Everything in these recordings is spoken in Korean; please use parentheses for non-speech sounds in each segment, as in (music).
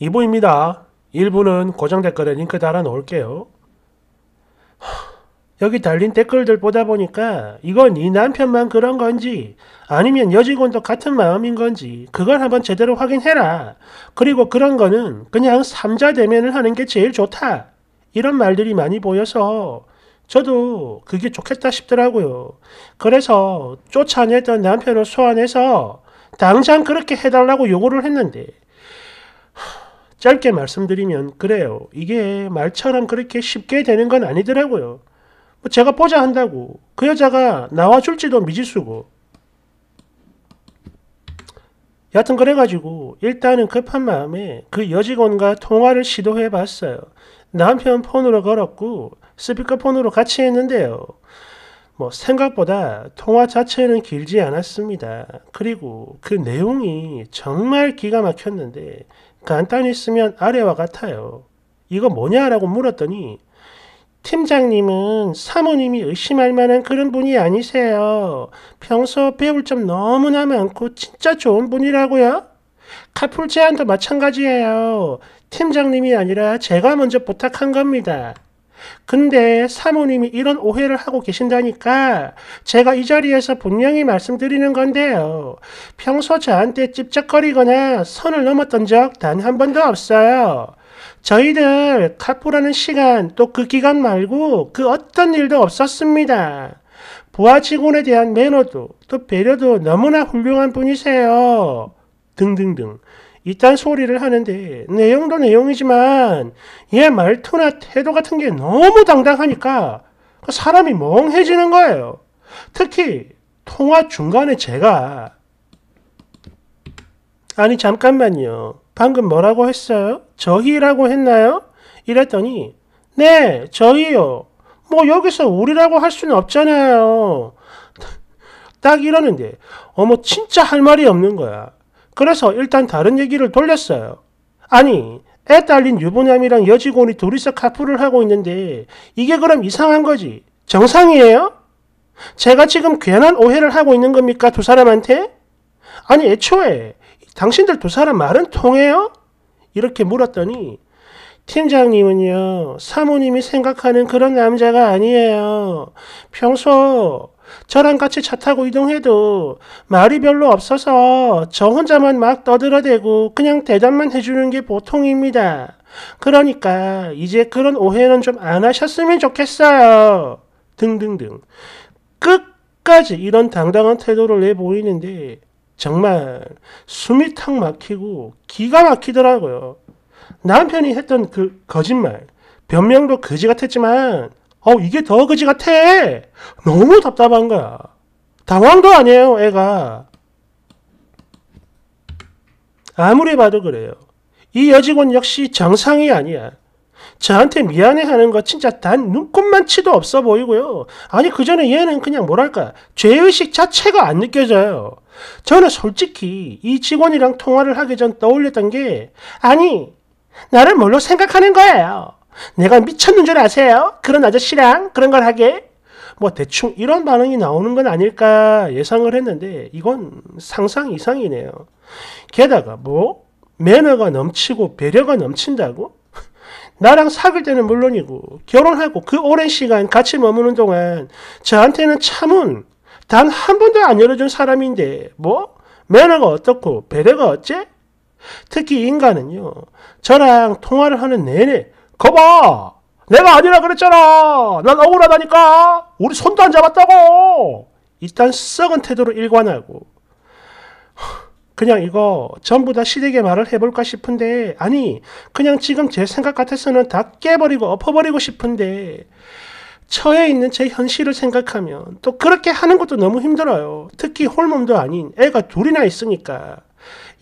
2부입니다. 1부는 고정 댓글에 링크 달아 놓을게요. 여기 달린 댓글들 보다 보니까 이건 이 남편만 그런 건지 아니면 여직원도 같은 마음인 건지 그걸 한번 제대로 확인해라. 그리고 그런 거는 그냥 삼자 대면을 하는 게 제일 좋다. 이런 말들이 많이 보여서 저도 그게 좋겠다 싶더라고요. 그래서 쫓아내던 남편을 소환해서 당장 그렇게 해달라고 요구를 했는데 짧게 말씀드리면 그래요. 이게 말처럼 그렇게 쉽게 되는 건 아니더라고요. 뭐 제가 보자 한다고 그 여자가 나와줄지도 미지수고 여하튼 그래가지고 일단은 급한 마음에 그 여직원과 통화를 시도해봤어요. 남편 폰으로 걸었고 스피커폰으로 같이 했는데요. 뭐 생각보다 통화 자체는 길지 않았습니다. 그리고 그 내용이 정말 기가 막혔는데 간단히 쓰면 아래와 같아요. 이거 뭐냐라고 물었더니 팀장님은 사모님이 의심할 만한 그런 분이 아니세요. 평소 배울 점 너무나 많고 진짜 좋은 분이라고요? 카풀 제안도 마찬가지예요. 팀장님이 아니라 제가 먼저 부탁한 겁니다. 근데 사모님이 이런 오해를 하고 계신다니까 제가 이 자리에서 분명히 말씀드리는 건데요. 평소 저한테 찝쩍거리거나 선을 넘었던 적 단 한 번도 없어요. 저희들 카푸라는 시간 또 그 기간 말고 그 어떤 일도 없었습니다. 부하 직원에 대한 매너도 또 배려도 너무나 훌륭한 분이세요. 등등등. 이딴 소리를 하는데 내용도 내용이지만 얘 말투나 태도 같은 게 너무 당당하니까 그 사람이 멍해지는 거예요. 특히 통화 중간에 제가 아니 잠깐만요. 방금 뭐라고 했어요? 저희라고 했나요? 이랬더니 네 저희요. 뭐 여기서 우리라고 할 수는 없잖아요. 딱 이러는데 어머 진짜 할 말이 없는 거야. 그래서 일단 다른 얘기를 돌렸어요. 아니, 애 딸린 유부남이랑 여직원이 둘이서 카풀을 하고 있는데 이게 그럼 이상한 거지. 정상이에요? 제가 지금 괜한 오해를 하고 있는 겁니까? 두 사람한테? 아니, 애초에 당신들 두 사람 말은 통해요? 이렇게 물었더니 팀장님은요, 사모님이 생각하는 그런 남자가 아니에요. 평소 저랑 같이 차 타고 이동해도 말이 별로 없어서 저 혼자만 막 떠들어대고 그냥 대답만 해주는 게 보통입니다. 그러니까 이제 그런 오해는 좀 안 하셨으면 좋겠어요. 등등등. 끝까지 이런 당당한 태도를 내보이는데 정말 숨이 탁 막히고 기가 막히더라고요. 남편이 했던 그 거짓말, 변명도 거지 같았지만 어, 이게 더 거지 같아! 너무 답답한 거야. 당황도 아니에요, 애가. 아무리 봐도 그래요. 이 여직원 역시 정상이 아니야. 저한테 미안해하는 거 진짜 단 눈꼽만치도 없어 보이고요. 아니 그 전에 얘는 그냥 뭐랄까 죄의식 자체가 안 느껴져요. 저는 솔직히 이 직원이랑 통화를 하기 전 떠올렸던 게 아니 나를 뭘로 생각하는 거예요. 내가 미쳤는 줄 아세요? 그런 아저씨랑 그런 걸 하게? 뭐 대충 이런 반응이 나오는 건 아닐까 예상을 했는데 이건 상상 이상이네요. 게다가 뭐 매너가 넘치고 배려가 넘친다고? (laughs) 나랑 사귈 때는 물론이고 결혼하고 그 오랜 시간 같이 머무는 동안 저한테는 참은 단 한 번도 안 열어준 사람인데 뭐 매너가 어떻고 배려가 어째? 특히 인간은요 저랑 통화를 하는 내내 거봐 내가 아니라 그랬잖아 난 억울하다니까 우리 손도 안 잡았다고 일단 썩은 태도로 일관하고 그냥 이거 전부 다 시댁의 말을 해볼까 싶은데 아니 그냥 지금 제 생각 같아서는 다 깨버리고 엎어버리고 싶은데 처해 있는 제 현실을 생각하면 또 그렇게 하는 것도 너무 힘들어요. 특히 홀몸도 아닌 애가 둘이나 있으니까.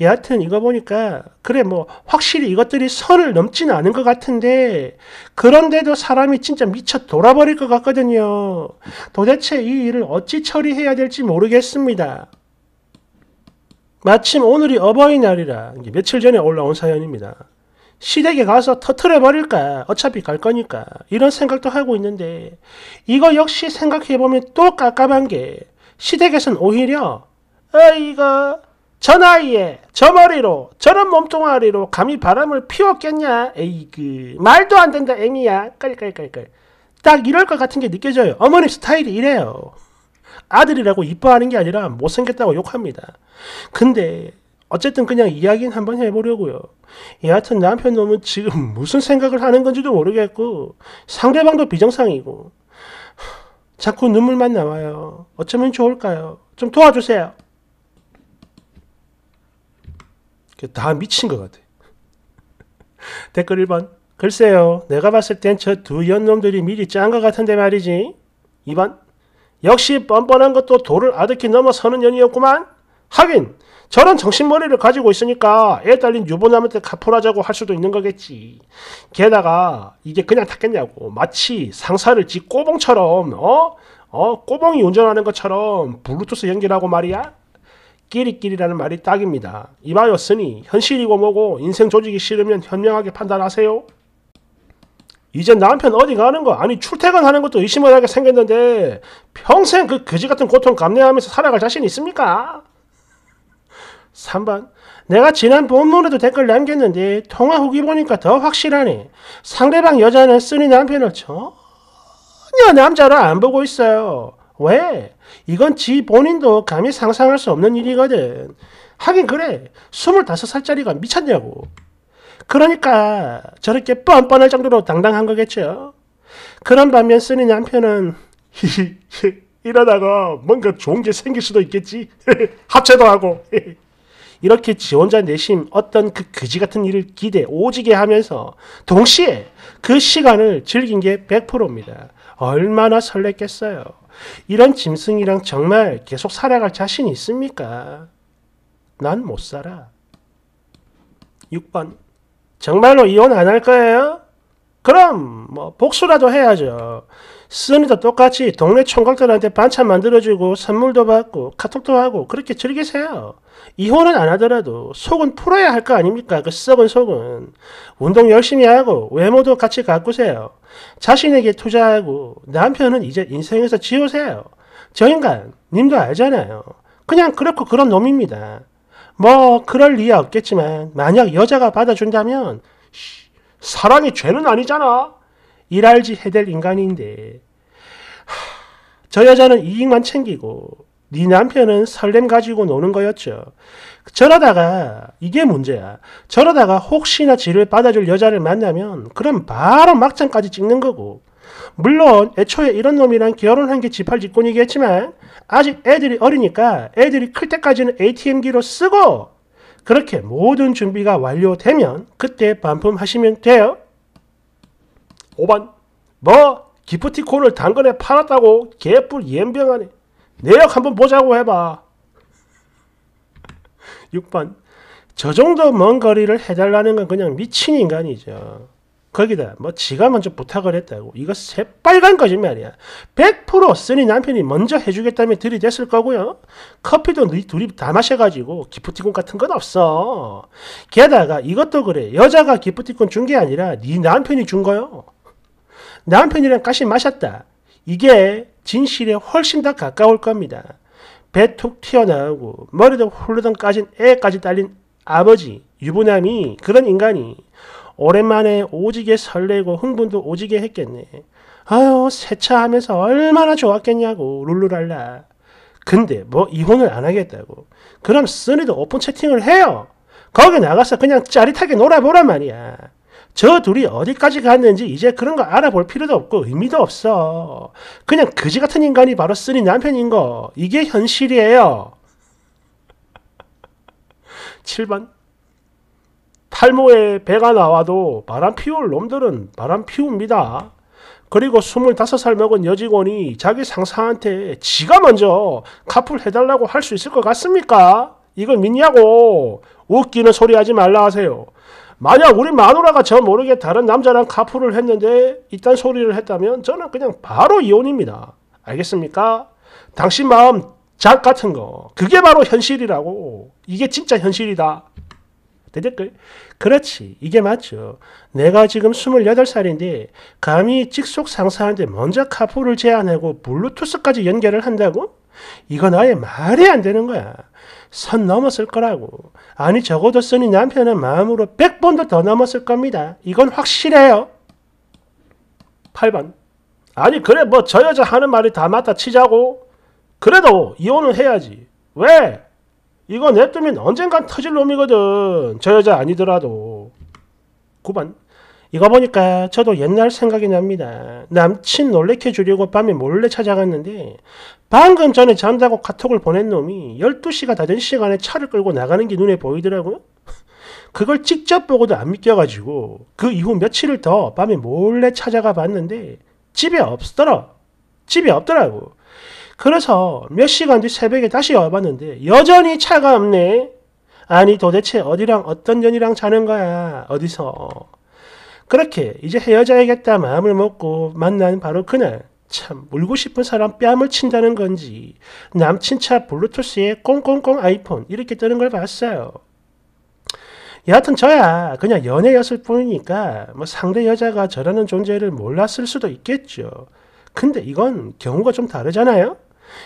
예, 여하튼 이거 보니까 그래 뭐 확실히 이것들이 선을 넘지는 않은 것 같은데 그런데도 사람이 진짜 미쳐 돌아버릴 것 같거든요. 도대체 이 일을 어찌 처리해야 될지 모르겠습니다. 마침 오늘이 어버이날이라 며칠 전에 올라온 사연입니다. 시댁에 가서 터트려버릴까 어차피 갈 거니까 이런 생각도 하고 있는데 이거 역시 생각해보면 또 깝깝한 게 시댁에선 오히려 아이가 저 나이에 저 머리로 저런 몸뚱아리로 감히 바람을 피웠겠냐 에이 그 말도 안 된다 애미야 깔깔깔깔 딱 이럴 것 같은 게 느껴져요 어머니 스타일이 이래요 아들이라고 이뻐하는 게 아니라 못생겼다고 욕합니다 근데 어쨌든 그냥 이야기는 한번 해보려고요 여하튼 남편 놈은 지금 (laughs) 무슨 생각을 하는 건지도 모르겠고 상대방도 비정상이고 자꾸 눈물만 나와요 어쩌면 좋을까요 좀 도와주세요 다 미친 것 같아. (laughs) 댓글 1번. 글쎄요. 내가 봤을 땐 저 두 연놈들이 미리 짠 것 같은데 말이지. 2번. 역시 뻔뻔한 것도 도를 아득히 넘어서는 연이었구만. 하긴 저런 정신머리를 가지고 있으니까 애 딸린 유부남한테 갚으라자고 할 수도 있는 거겠지. 게다가 이게 그냥 탔겠냐고. 마치 상사를 지 꼬봉처럼 어? 어? 꼬봉이 운전하는 것처럼 블루투스 연결하고 말이야. 끼리끼리라는 말이 딱입니다. 이바였으니 현실이고 뭐고 인생 조직이 싫으면 현명하게 판단하세요. 이제 남편 어디 가는 거 아니 출퇴근하는 것도 의심을 하게 생겼는데 평생 그 거지 같은 고통 감내하면서 살아갈 자신 있습니까? 3번 내가 지난 본문에도 댓글 남겼는데 통화 후기 보니까 더 확실하네. 상대방 여자는 쓰니 남편을 전혀 남자로 안 보고 있어요. 왜? 이건 지 본인도 감히 상상할 수 없는 일이거든. 하긴 그래. 25살짜리가 미쳤냐고. 그러니까 저렇게 뻔뻔할 정도로 당당한 거겠죠. 그런 반면 쓰니 남편은 이러다가 (laughs) 뭔가 좋은 게 생길 수도 있겠지. (laughs) 합체도 하고. (laughs) 이렇게 지 혼자 내심 어떤 그 그지 같은 일을 기대 오지게 하면서 동시에 그 시간을 즐긴 게 100%입니다. 얼마나 설렜겠어요. 이런 짐승이랑 정말 계속 살아갈 자신이 있습니까? 난 못 살아. 6번. 정말로 이혼 안 할 거예요? 그럼 뭐 복수라도 해야죠. 쓰니도 똑같이 동네 총각들한테 반찬 만들어주고 선물도 받고 카톡도 하고 그렇게 즐기세요. 이혼은 안 하더라도 속은 풀어야 할 거 아닙니까? 그 썩은 속은. 운동 열심히 하고 외모도 같이 가꾸세요. 자신에게 투자하고 남편은 이제 인생에서 지우세요. 저 인간 님도 알잖아요. 그냥 그렇고 그런 놈입니다. 뭐 그럴 리야 없겠지만 만약 여자가 받아준다면 사랑이 죄는 아니잖아. 일할지 해될 인간인데 하, 저 여자는 이익만 챙기고 네 남편은 설렘 가지고 노는 거였죠. 저러다가 이게 문제야. 저러다가 혹시나 지를 받아줄 여자를 만나면 그럼 바로 막장까지 찍는 거고 물론 애초에 이런 놈이랑 결혼한 게 지팔 직권이겠지만 아직 애들이 어리니까 애들이 클 때까지는 ATM기로 쓰고 그렇게 모든 준비가 완료되면 그때 반품하시면 돼요. 5번 뭐 기프티콘을 당근에 팔았다고 개뿔 옌병하네 내역 한번 보자고 해봐 6번 (laughs) 저 정도 먼 거리를 해달라는 건 그냥 미친 인간이죠 거기다 뭐 지가 먼저 부탁을 했다고 이거 새빨간 거짓말이야 100% 쓰니 남편이 먼저 해주겠다며 들이댔을 거고요 커피도 너희 네 둘이 다 마셔가지고 기프티콘 같은 건 없어 게다가 이것도 그래 여자가 기프티콘 준 게 아니라 네 남편이 준 거요 남편이랑 같이 마셨다. 이게 진실에 훨씬 더 가까울 겁니다. 배 툭 튀어나오고 머리도 훌르던 까진 애까지 딸린 아버지 유부남이 그런 인간이 오랜만에 오지게 설레고 흥분도 오지게 했겠네. 아유 세차하면서 얼마나 좋았겠냐고 룰루랄라. 근데 뭐 이혼을 안 하겠다고. 그럼 쓰니도 오픈 채팅을 해요. 거기 나가서 그냥 짜릿하게 놀아보란 말이야. 저 둘이 어디까지 갔는지 이제 그런 거 알아볼 필요도 없고 의미도 없어. 그냥 그지 같은 인간이 바로 쓰니 남편인 거. 이게 현실이에요. 7번. 탈모에 배가 나와도 바람 피울 놈들은 바람 피웁니다. 그리고 25살 먹은 여직원이 자기 상사한테 지가 먼저 카풀 해달라고 할 수 있을 것 같습니까? 이걸 믿냐고 웃기는 소리 하지 말라 하세요. 만약 우리 마누라가 저 모르게 다른 남자랑 카풀을 했는데 이딴 소리를 했다면 저는 그냥 바로 이혼입니다. 알겠습니까? 당신 마음 작 같은 거 그게 바로 현실이라고 이게 진짜 현실이다 그럴 그렇지. 이게 맞죠. 내가 지금 28살인데 감히 직속 상사한테 먼저 카풀을 제안하고 블루투스까지 연결을 한다고? 이건 아예 말이 안 되는 거야. 선 넘었을 거라고. 아니 적어도 쓰니 남편은 마음으로 100번도 더 넘었을 겁니다. 이건 확실해요. 8번. 아니 그래 뭐 저 여자 하는 말이 다 맞다 치자고. 그래도 이혼은 해야지. 왜? 이거 냅두면 언젠간 터질 놈이거든. 저 여자 아니더라도. 9번. 이거 보니까 저도 옛날 생각이 납니다. 남친 놀래켜 주려고 밤에 몰래 찾아갔는데 방금 전에 잔다고 카톡을 보낸 놈이 12시가 다 된 시간에 차를 끌고 나가는 게 눈에 보이더라고요. 그걸 직접 보고도 안 믿겨가지고 그 이후 며칠을 더 밤에 몰래 찾아가 봤는데 집에 없더라. 집에 없더라고. 그래서 몇 시간 뒤 새벽에 다시 와봤는데 여전히 차가 없네. 아니 도대체 어디랑 어떤 년이랑 자는 거야. 어디서. 그렇게 이제 헤어져야겠다 마음을 먹고 만난 바로 그날 참 울고 싶은 사람 뺨을 친다는 건지 남친 차 블루투스에 꽁꽁꽁 아이폰 이렇게 뜨는 걸 봤어요. 여하튼 저야 그냥 연애였을 뿐이니까 뭐 상대 여자가 저라는 존재를 몰랐을 수도 있겠죠. 근데 이건 경우가 좀 다르잖아요.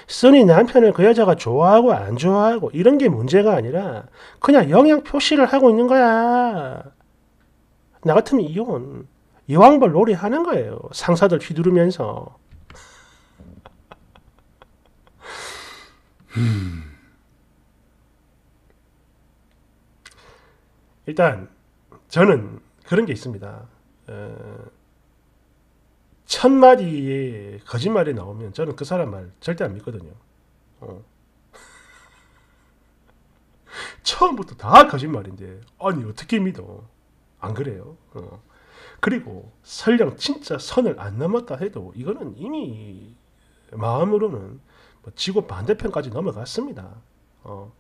쓰니 남편을 그 여자가 좋아하고 안 좋아하고 이런 게 문제가 아니라 그냥 영향 표시를 하고 있는 거야. 나 같으면 이혼, 이왕벌 놀이 하는 거예요. 상사들 휘두르면서. 음. 일단 저는 그런 게 있습니다. 어... 천마디의 거짓말이 나오면 저는 그 사람 말 절대 안 믿거든요. 어. (laughs) 처음부터 다 거짓말인데 아니 어떻게 믿어? 안 그래요? 어. 그리고 설령 진짜 선을 안 넘었다 해도 이거는 이미 마음으로는 뭐 지구 반대편까지 넘어갔습니다. 어.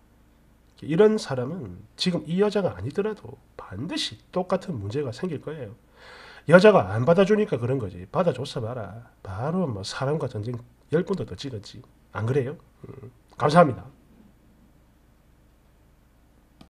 이런 사람은 지금 이 여자가 아니더라도 반드시 똑같은 문제가 생길 거예요. 여자가 안 받아주니까 그런 거지. 받아줬어 봐라. 바로 뭐 사람과 전쟁 열 번도 더 치든지. 안 그래요? 음, 감사합니다.